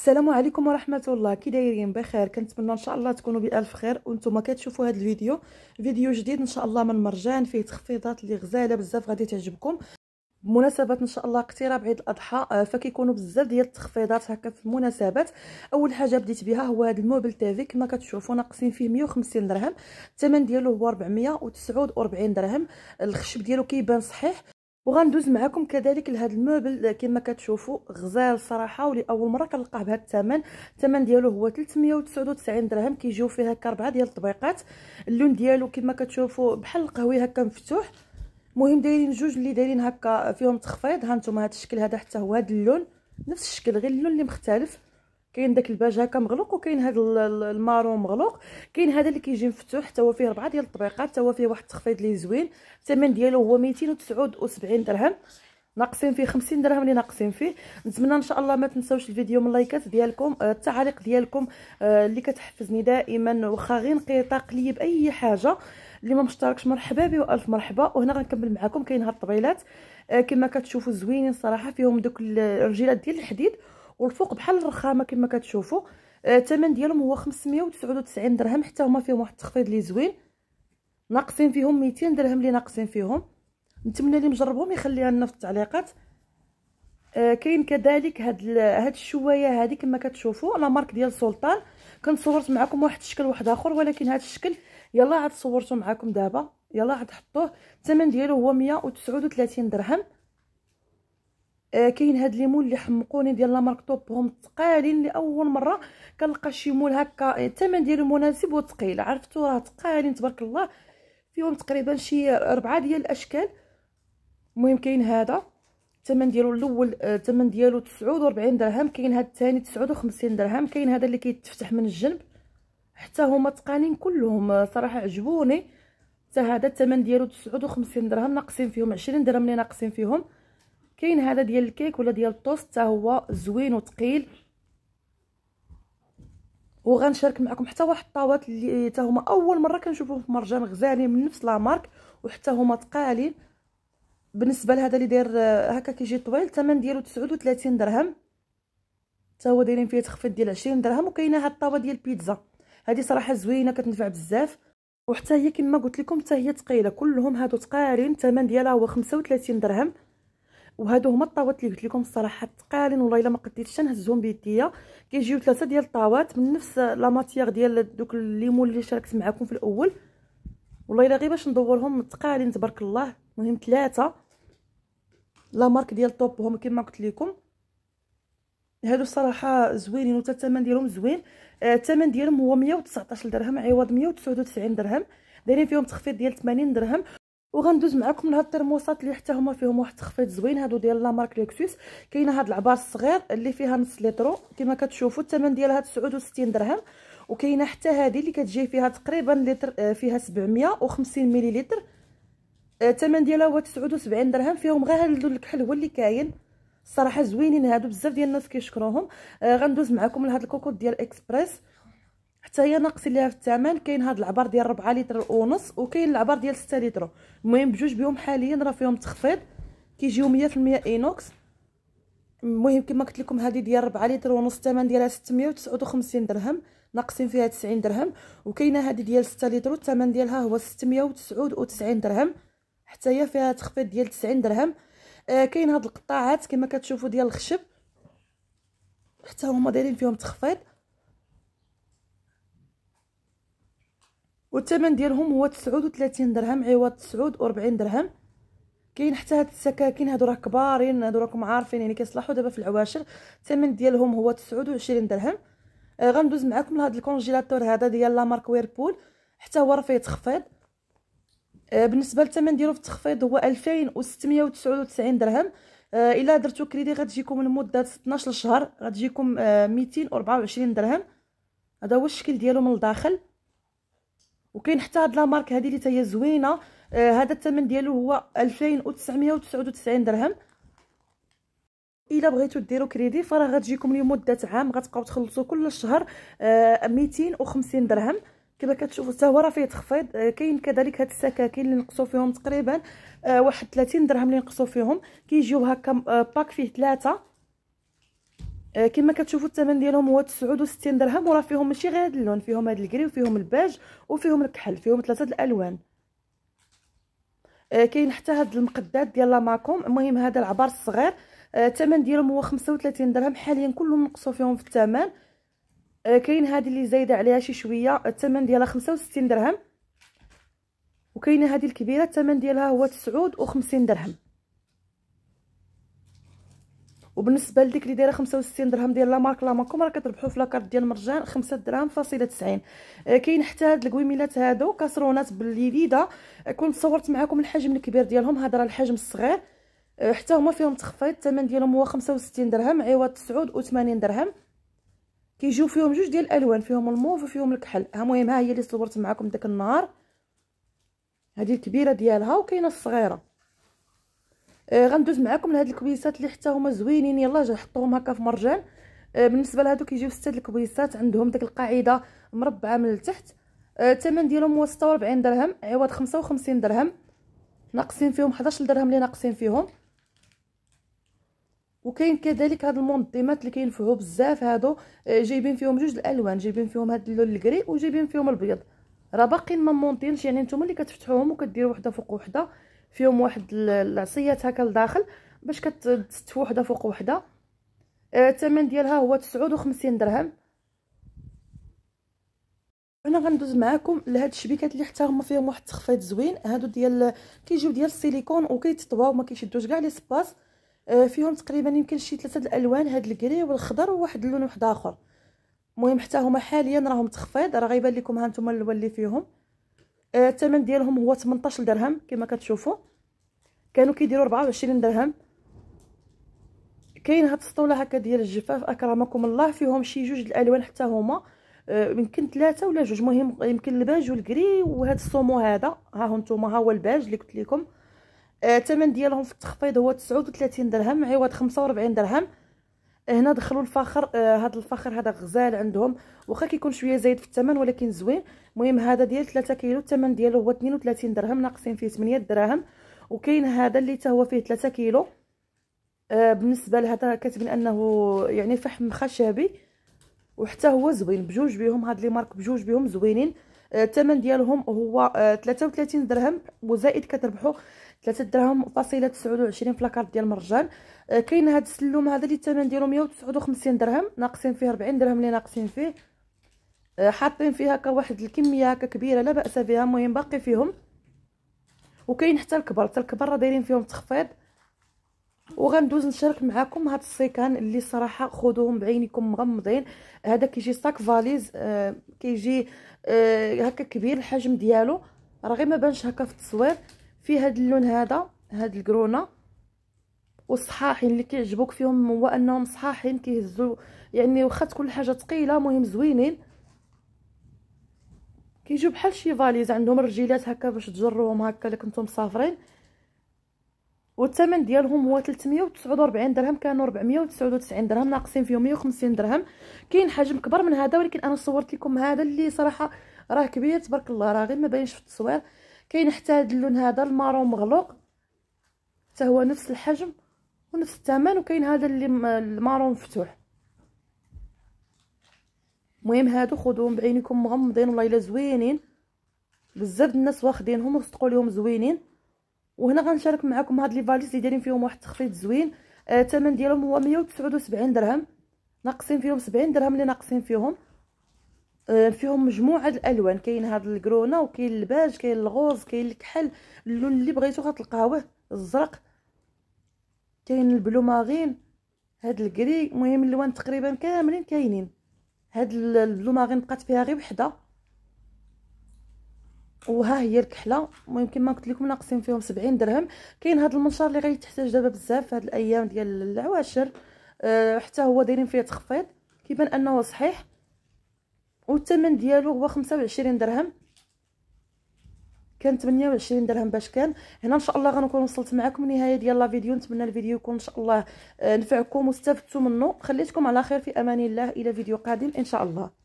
السلام عليكم ورحمه الله كي دايرين بخير كنتمنى ان شاء الله تكونوا بالف خير وانتم كتشوفوا هذا الفيديو فيديو جديد ان شاء الله من مرجان فيه تخفيضات اللي غزاله بزاف غادي تعجبكم بمناسبه ان شاء الله اقتراب عيد الاضحى آه، فكيكونوا بزاف ديال التخفيضات هكا في المناسبات اول حاجه بديت بها هو هذا الموبل تافي كما كتشوفوا ناقصين فيه 150 درهم الثمن ديالو هو 449 درهم الخشب ديالو كيبان صحيح وغندوز معكم كذلك لهذا الموبل كما كتشوفوا غزال صراحه ولي اول مره كنلقاه بهذا الثمن الثمن ديالو هو 399 درهم كيجيو فيها ربعه ديال الطبيقات اللون ديالو كما كتشوفوا بحال القهوي هكا مفتوح مهم دايرين جوج اللي دايرين هكا فيهم تخفيض ها نتوما هذا الشكل هذا حتى هو هذا اللون نفس الشكل غير اللون اللي مختلف كاين داك الباج هكا مغلوق وكاين هذا المارون مغلوق كاين هذا اللي كيجي مفتوح حتى هو فيه ربعه ديال الطبيقات حتى هو فيه واحد التخفيض لي زوين الثمن ديالو هو 279 درهم ناقصين فيه 50 درهم اللي ناقصين فيه نتمنى ان شاء الله ما تنساوش الفيديو من اللايكات ديالكم آه، التعاليق ديالكم آه، اللي كتحفزني دائما واخا غير نقيطه قليب اي حاجه اللي ما مشتركش مرحبا به والف مرحبا وهنا غنكمل معكم كاين هاد الطبيلات آه، كما كتشوفوا زوينين صراحه فيهم دوك الرجيلات ديال الحديد والفوق بحال الرخامه كما كتشوفوا آه، الثمن ديالهم هو 599 درهم حتى هما فيهم واحد التخفيض لي زوين ناقصين فيهم 200 درهم لي ناقصين فيهم نتمنى اللي مجربهم يخليها لنا في التعليقات آه كاين كذلك هاد هاد الشوايه هادي كما كتشوفوا لا مارك ديال سلطان كنت صورت معكم واحد الشكل واحد اخر ولكن هاد الشكل يلا عاد صورته معكم دابا يلا عاد حطوه الثمن ديالو هو 139 درهم آه كاين هاد الليمون اللي حمقوني ديال لامارك توب هم ثقالين لاول مره كنلقى شي مول هكا آه، الثمن ديالو مناسب وثقيل عرفتو راه ثقالين تبارك الله فيهم تقريبا شي ربعه ديال الاشكال المهم كاين هذا الثمن ديالو الاول آه، الثمن ديالو 49 درهم كاين هذا الثاني 59 درهم كاين هذا اللي كيتفتح من الجنب حتى هما تقالين كلهم آه، صراحه عجبوني حتى هذا الثمن ديالو 59 درهم ناقصين فيهم 20 درهم اللي ناقصين فيهم كاين هذا ديال الكيك ولا ديال التوست حتى هو زوين وثقيل وغنشارك معكم حتى واحد الطاوات اللي حتى هما اول مره كنشوفهم في مرجان غزالين من نفس لا مارك وحتى هما ثقالين بالنسبه لهذا اللي داير هكا كيجي طويل الثمن ديالو 39 درهم حتى هو دايرين فيه تخفيض ديال 20 درهم وكاينه هاد الطاوه ديال البيتزا هذه صراحه زوينه كتنفع بزاف وحتى هي كما قلت لكم حتى هي ثقيله كلهم هادو ثقالين الثمن ديالها هو 35 درهم وهادو هما الطاوات اللي قلت لكم الصراحه ثقالين والله الا ما قديتش نهزهم بيديا كيجيو ثلاثه ديال الطاوات من نفس لا ماتيير ديال دوك الليمون اللي شاركت معكم في الاول والله الا غير باش ندورهم ثقالين تبارك الله المهم ثلاثه لا مارك ديال طوب هما كما قلت لكم هادو الصراحه زوينين وتا الثمن ديالهم زوين آه، الثمن آه ديالهم هو 119 درهم عوض 199 درهم دايرين فيهم تخفيض ديال 80 درهم وغندوز معكم لهاد الترموسات اللي حتى هما فيهم واحد التخفيض زوين هادو ديال لا مارك لوكسوس كاينه هاد العبار الصغير اللي فيها نص لترو كما كتشوفوا الثمن ديالها 69 درهم وكاينه حتى هذه اللي كتجي فيها تقريبا لتر آه، فيها 750 مليلتر آه، الثمن ديالها هو 79 درهم فيهم غير هاد الكحل هو اللي كاين الصراحه زوينين هادو بزاف ديال الناس كيشكروهم آه غندوز معكم لهاد الكوكوط ديال اكسبريس حتى هي ناقص ليها في الثمن كاين هاد العبار ديال 4 لتر ونص وكاين العبار ديال 6 لتر المهم بجوج بهم حاليا راه فيهم تخفيض كيجيو 100% اينوكس المهم كما قلت لكم هذه ديال 4 لتر ونص الثمن ديالها 659 درهم ناقصين فيها 90 درهم وكاينه هذه ديال 6 لتر الثمن ديالها هو 699 درهم حتى هي فيها تخفيض ديال 90 درهم آه كاين هاد القطاعات كما كتشوفوا ديال الخشب حتى هما دايرين فيهم تخفيض والثمن ديالهم هو 39 درهم عوض 49 درهم كاين حتى هاد السكاكين هادو راه كبارين هادو راكم عارفين يعني كيصلحوا دابا في العواشر الثمن ديالهم هو 29 درهم آه غندوز معكم لهاد الكونجيلاتور هذا ديال لا مارك ويربول حتى هو راه فيه تخفيض آه بالنسبه للثمن ديالو في التخفيض هو 2699 درهم آه الا درتو كريدي غتجيكم لمده 12 شهر غتجيكم آه 224 درهم هذا هو الشكل ديالو من الداخل وكاين حتى هاد لامارك هادي اللي تاهي هي زوينه آه هذا الثمن ديالو هو 2999 درهم الا بغيتو ديرو كريدي فراه غتجيكم لمده عام غتبقاو تخلصوا كل شهر آه 250 درهم كما كتشوفوا حتى هو راه فيه تخفيض آه، كاين كذلك هاد السكاكين اللي نقصوا فيهم تقريبا آه واحد 30 درهم اللي نقصوا فيهم كيجيو هكا آه، باك فيه ثلاثه آه، كما كتشوفوا الثمن ديالهم هو 69 درهم وراه فيهم ماشي غير هذا اللون فيهم هذا الكري وفيهم الباج وفيهم الكحل فيهم ثلاثه الالوان آه، كاين حتى هاد المقدات ديال لا ماكوم المهم هذا العبار الصغير آه، الثمن ديالهم هو 35 درهم حاليا كلهم نقصوا فيهم في الثمن كاين هذه اللي زايده عليها شي شويه الثمن ديالها 65 درهم وكاينه هذه الكبيره الثمن ديالها هو 59 درهم وبالنسبه لديك اللي دايره 65 درهم ديال لا مارك لا راه كتربحوا في لاكارت ديال مرجان 5 درهم فاصله 90 آه، كاين حتى هاد الكويميلات هادو كاسرونات باليديده آه، كنت صورت معكم الحجم الكبير ديالهم هذا راه الحجم الصغير آه، حتى هما فيهم تخفيض الثمن ديالهم هو 65 درهم عوض 89 درهم كيجيو فيهم جوج ديال الالوان فيهم الموف وفيهم الكحل المهم ها هي اللي صورت معكم داك النهار هذه الكبيره ديالها وكاينه الصغيره آه غندوز معكم لهاد الكويسات اللي حتى هما زوينين يلا جا حطوهم هكا في مرجان آه بالنسبه لهادو كيجيو سته الكويسات عندهم ديك القاعده مربعه من التحت آه، الثمن ديالهم هو 46 درهم عوض 55 درهم ناقصين فيهم 11 درهم اللي ناقصين فيهم وكاين كذلك هاد المنظمات اللي كينفعوا بزاف هادو آه، جايبين فيهم جوج الالوان جايبين فيهم هاد اللون الكري وجايبين فيهم البيض راه باقيين ما مونطينش يعني نتوما اللي كتفتحوهم وكديروا وحده فوق وحده فيهم واحد العصيات هكا لداخل باش كتست وحده فوق وحده آه، الثمن ديالها هو تسعود درهم انا غندوز معاكم لهاد الشبيكات اللي حتى هما فيهم واحد التخفيض زوين هادو ديال كيجيو ديال السيليكون وكيتطواو وما كيشدوش كاع لي سباس آه، فيهم تقريبا يمكن شي ثلاثه الالوان هاد الكري والخضر وواحد اللون واحد اخر المهم حتى هما حاليا راهم تخفيض راه غيبان لكم ها نتوما الاول اللي فيهم آه، الثمن ديالهم هو 18 درهم كما كتشوفوا كانوا كيديروا 24 درهم كاين هاد السطوله هكا ديال الجفاف اكرمكم الله فيهم شي جوج الالوان حتى هما آه، يمكن ثلاثه ولا جوج مهم يمكن الباج والكري وهاد الصومو هذا ها هو نتوما ها هو الباج اللي قلت لكم آه، الثمن ديالهم في التخفيض هو 39 درهم عوض 45 درهم هنا دخلوا الفخر هذا آه الفخر هذا غزال عندهم واخا كيكون شويه زايد في الثمن ولكن زوين المهم هذا ديال 3 كيلو الثمن ديالو هو 32 درهم ناقصين فيه 8 دراهم وكاين هذا اللي حتى هو فيه 3 كيلو آه بالنسبه لهذا كاتبين انه يعني فحم خشبي وحتى هو زوين بجوج بهم هاد لي مارك بجوج بهم زوينين آه، الثمن آه ديالهم هو 33 آه، درهم وزائد كتربحوا 3 دراهم فاصله 29 في لاكارت ديال مرجان آه كاين هذا السلوم هذا اللي الثمن ديالو 159 درهم ناقصين فيه 40 درهم اللي ناقصين فيه آه حاطين فيه هكا واحد الكميه هكا كبيره لا باس بها المهم باقي فيهم وكاين حتى الكبر حتى الكبر راه دايرين فيهم تخفيض وغندوز نشارك معكم هاد السيكان اللي صراحه خذوهم بعينكم مغمضين هذا كيجي ساك فاليز آه كيجي آه هكا كبير الحجم ديالو راه غير ما بانش هكا في التصوير في هاد اللون هذا هاد الكرونه والصحاحين اللي كيعجبوك فيهم هو انهم صحاحين كيهزوا يعني واخا تكون الحاجه ثقيله مهم زوينين كيجيو بحال شي فاليز عندهم الرجيلات هكا باش تجروهم هكا الا كنتو مسافرين والثمن ديالهم هو 349 درهم كانوا 499 درهم ناقصين فيهم 150 درهم كاين حجم كبر من هذا ولكن انا صورت لكم هذا اللي صراحه راه كبير تبارك الله راه غير ما باينش في التصوير كاين حتى هذا اللون هذا المارون مغلوق حتى هو نفس الحجم ونفس الثمن وكاين هذا اللي المارون مفتوح المهم هادو خذوهم بعينكم مغمضين والله الا زوينين بزاف الناس واخدينهم وصدقوا ليهم زوينين وهنا غنشارك معكم هاد لي فاليز اللي دايرين فيهم واحد التخفيض زوين آه، الثمن آه ديالهم هو 179 درهم ناقصين فيهم 70 درهم اللي ناقصين فيهم آه، فيهم مجموعه الالوان كاين هاد الكرونه وكاين الباج كاين الغوز كاين الكحل اللون اللي بغيتو غتلقاوه الزرق كاين البلو مارين هاد الكري المهم اللوان تقريبا كاملين كاينين هاد البلو مارين بقات فيها غير وحده وها هي الكحله المهم كما قلت لكم ناقصين فيهم سبعين درهم كاين هاد المنشار اللي غيتحتاج دابا بزاف هاد الايام ديال العواشر أه حتى هو دايرين فيه تخفيض كيبان انه صحيح والثمن ديالو هو 25 درهم كان 28 درهم باش كان هنا ان شاء الله غنكون وصلت معكم النهايه ديال لا فيديو نتمنى الفيديو يكون ان شاء الله آه، نفعكم واستفدتوا منه خليتكم على خير في امان الله الى فيديو قادم ان شاء الله